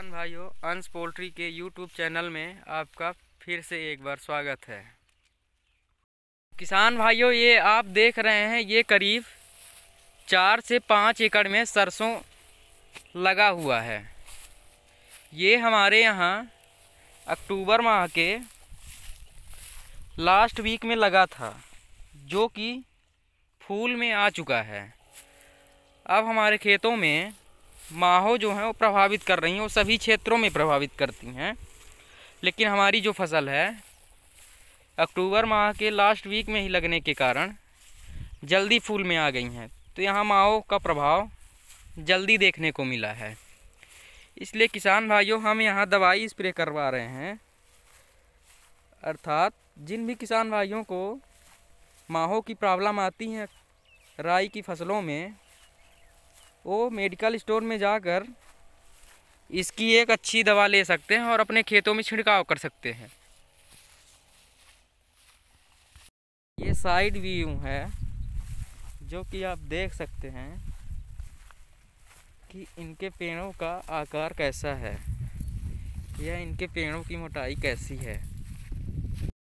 किसान भाइयों अंश पोल्ट्री के यूट्यूब चैनल में आपका फिर से एक बार स्वागत है किसान भाइयों ये आप देख रहे हैं ये करीब चार से पाँच एकड़ में सरसों लगा हुआ है ये हमारे यहाँ अक्टूबर माह के लास्ट वीक में लगा था जो कि फूल में आ चुका है अब हमारे खेतों में माहो जो हैं वो प्रभावित कर रही हैं वो सभी क्षेत्रों में प्रभावित करती हैं लेकिन हमारी जो फसल है अक्टूबर माह के लास्ट वीक में ही लगने के कारण जल्दी फूल में आ गई हैं तो यहाँ माओ का प्रभाव जल्दी देखने को मिला है इसलिए किसान भाइयों हम यहाँ दवाई स्प्रे करवा रहे हैं अर्थात जिन भी किसान भाइयों को माहों की प्रॉब्लम आती है राई की फसलों में वो मेडिकल स्टोर में जाकर इसकी एक अच्छी दवा ले सकते हैं और अपने खेतों में छिड़काव कर सकते हैं ये साइड व्यू है जो कि आप देख सकते हैं कि इनके पेड़ों का आकार कैसा है या इनके पेड़ों की मोटाई कैसी है